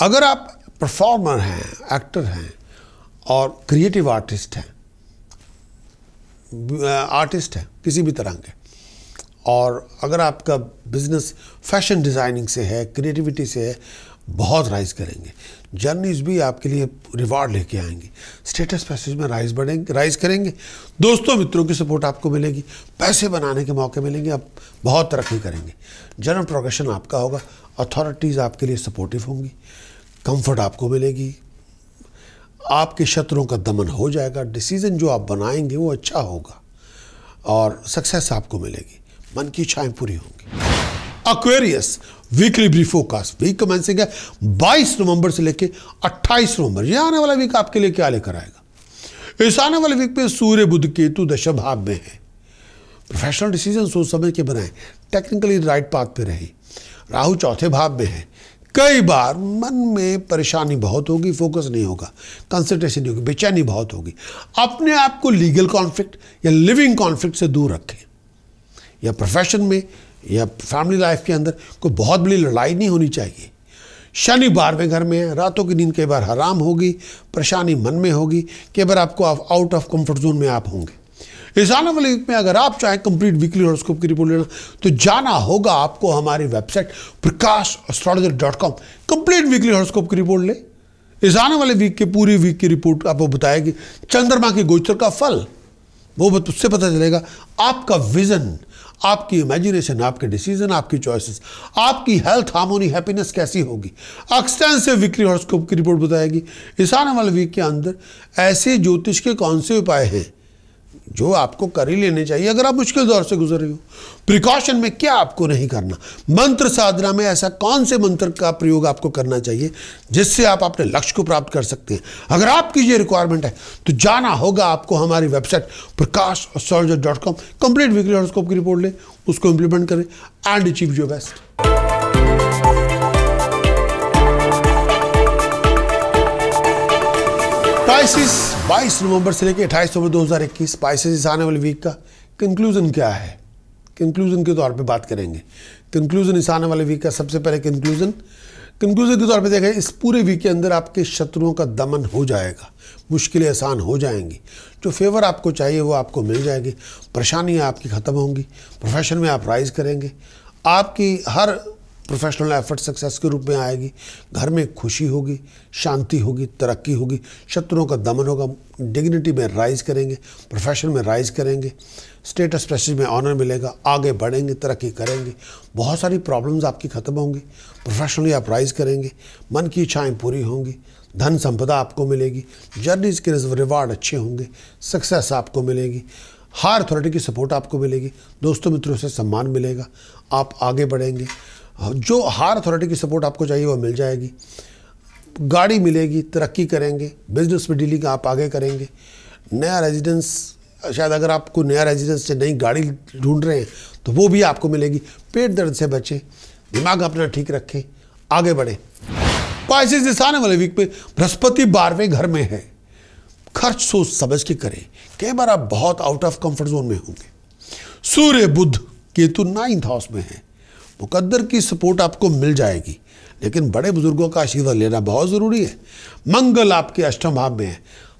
अगर आप परफॉर्मर हैं एक्टर हैं और क्रिएटिव आर्टिस्ट हैं आर्टिस्ट हैं किसी भी तरह के और अगर आपका बिजनेस फैशन डिज़ाइनिंग से है क्रिएटिविटी से है बहुत राइज करेंगे जर्नीज भी आपके लिए रिवार्ड लेके आएंगे स्टेटस पैसेज में राइज बढ़ेंगे राइज करेंगे दोस्तों मित्रों की सपोर्ट आपको मिलेगी पैसे बनाने के मौके मिलेंगे आप बहुत तरक्की करेंगे जनरल प्रोग्रेशन आपका होगा अथॉरिटीज़ आपके लिए सपोर्टिव होंगी कंफर्ट आपको मिलेगी आपके शत्रुओं का दमन हो जाएगा डिसीज़न जो आप बनाएंगे वो अच्छा होगा और सक्सेस आपको मिलेगी मन की इच्छाएँ पूरी होंगी Aquarius weekly brief forecast week commencing है 22 नवंबर से लेकर 28 नवंबर ये आने वाला वीक आपके लिए क्या लेकर आएगा इस आने वाले वीक में सूर्य बुद्ध केतु दशम भाव में है प्रोफेशनल डिसीजन सोच समझ के बनाए टेक्निकली राइट पाथ पे रहे राहु चौथे भाव में है कई बार मन में परेशानी बहुत होगी फोकस नहीं होगा कंसंट्रेशन नहीं होगी बेचैनी बहुत होगी अपने आप को लीगल कॉन्फ्लिक्ट या लिविंग कॉन्फ्लिक्ट से दूर रखें या प्रोफेशन में या फैमिली लाइफ के अंदर कोई बहुत बड़ी लड़ाई नहीं होनी चाहिए शनि बारहवें घर में है रातों की नींद कई बार हराम होगी परेशानी मन में होगी कई बार आपको आप आउट ऑफ कंफर्ट जोन में आप होंगे इस आने वाले वीक में अगर आप चाहें कंप्लीट वीकली हॉरोस्कोप की रिपोर्ट लेना तो जाना होगा आपको हमारी website Prakash astrologer dot com complete weekly horoscope की रिपोर्ट ले इस आने वाले वीक के पूरी वीक की रिपोर्ट आपको बताएगी चंद्रमा के गोचर का फल वो उससे पता चलेगा आपका विजन आपकी इमेजिनेशन आपके डिसीजन आपकी चॉइसेस आपकी हेल्थ हार्मोनी हैप्पीनेस कैसी होगी एक्सटेंसिव विक्री हॉर्स्कोप की रिपोर्ट बताएगी इस आने वाले वीक के अंदर ऐसे ज्योतिष के कौन से उपाय हैं जो आपको कर ही लेने चाहिए अगर आप मुश्किल दौर से गुजर रहे हो प्रिकॉशन में क्या आपको नहीं करना मंत्र साधना में ऐसा कौन से मंत्र का प्रयोग आपको करना चाहिए जिससे आप अपने लक्ष्य को प्राप्त कर सकते हैं अगर आपकी ये रिक्वायरमेंट है तो जाना होगा आपको हमारी वेबसाइट प्रकाश सॉल्जर dot com complete weekly horoscope की रिपोर्ट लें उसको इंप्लीमेंट करें and achieve your best crisis बाईस नवंबर से लेकर अट्ठाईस नवंबर 2021 स्पाइसेस इस आने वाले वीक का कंक्लूजन क्या है कंक्लूजन के तौर पे बात करेंगे कंक्लूजन इस आने वाले वीक का सबसे पहले कंक्लूजन कंक्लूजन के तौर पे देखें इस पूरे वीक के अंदर आपके शत्रुओं का दमन हो जाएगा मुश्किलें आसान हो जाएंगी जो फेवर आपको चाहिए वो आपको मिल जाएगी परेशानियाँ आपकी ख़त्म होंगी प्रोफेशन में आप राइज करेंगे आपकी हर प्रोफेशनल एफर्ट सक्सेस के रूप में आएगी घर में खुशी होगी शांति होगी तरक्की होगी शत्रुओं का दमन होगा डिग्निटी में राइज करेंगे प्रोफेशन में राइज करेंगे स्टेटस प्रेस्टीज में ऑनर मिलेगा आगे बढ़ेंगे तरक्की करेंगे बहुत सारी प्रॉब्लम्स आपकी ख़त्म होंगी प्रोफेशनली आप राइज करेंगे मन की इच्छाएँ पूरी होंगी धन संपदा आपको मिलेगी जर्नीज के रिवार्ड अच्छे होंगे सक्सेस आपको मिलेगी हायर अथॉरिटी की सपोर्ट आपको मिलेगी दोस्तों मित्रों से सम्मान मिलेगा आप आगे बढ़ेंगे हाँ, जो हार अथॉरिटी की सपोर्ट आपको चाहिए वो मिल जाएगी गाड़ी मिलेगी तरक्की करेंगे बिजनेस में डीलिंग आप आगे करेंगे नया रेजिडेंस शायद अगर आपको नया रेजिडेंस से नई गाड़ी ढूंढ रहे हैं तो वो भी आपको मिलेगी पेट दर्द से बचें दिमाग अपना ठीक रखें आगे बढ़ें पाइसिस इस आने वाले वीक में बृहस्पति बारहवें घर में है खर्च सोच समझ के करें कई बार आप बहुत आउट ऑफ कंफर्ट जोन में होंगे सूर्य बुद्ध केतु नाइन्थ हाउस में है मुकद्दर की सपोर्ट आपको मिल जाएगी लेकिन बड़े बुजुर्गों का आशीर्वाद लेना बहुत ज़रूरी है मंगल आपके अष्टम भाव में है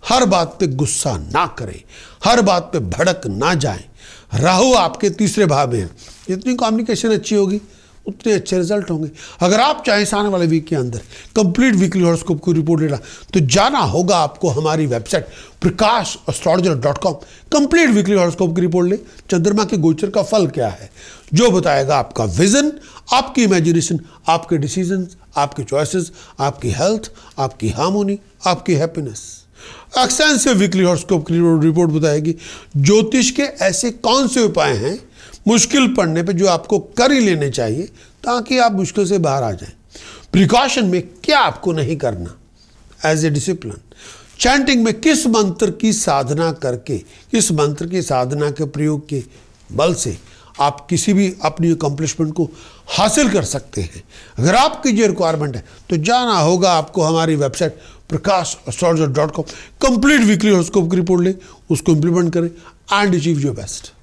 हर बात पे गुस्सा ना करें हर बात पे भड़क ना जाएं राहु आपके तीसरे भाव में है जितनी कम्युनिकेशन अच्छी होगी उतने अच्छे रिजल्ट होंगे अगर आप चाहें से आने वाले वीक के अंदर कंप्लीट वीकली हॉरोस्कोप की रिपोर्ट लेना तो जाना होगा आपको हमारी website Prakash astrologer dot com complete weekly horoscope की रिपोर्ट ले चंद्रमा के गोचर का फल क्या है जो बताएगा आपका विजन आपकी इमेजिनेशन आपके डिसीजन आपके चॉइसिस आपकी हेल्थ आपकी हार्मोनी आपकी हैप्पीनेस एक्सटेंसिव वीकली हॉरोस्कोप की रिपोर्ट बताएगी ज्योतिष के ऐसे कौन से उपाय हैं मुश्किल पड़ने पे जो आपको कर ही लेने चाहिए ताकि आप मुश्किल से बाहर आ जाएं प्रिकॉशन में क्या आपको नहीं करना एज ए डिसिप्लिन चैंटिंग में किस मंत्र की साधना करके किस मंत्र की साधना के प्रयोग के बल से आप किसी भी अपनी अकम्पलिशमेंट को हासिल कर सकते हैं अगर आपकी जो रिक्वायरमेंट है तो जाना होगा आपको हमारी website Prakash dot com complete weekly horoscope की रिपोर्ट लें उसको इम्प्लीमेंट करें एंड अचीव योर बेस्ट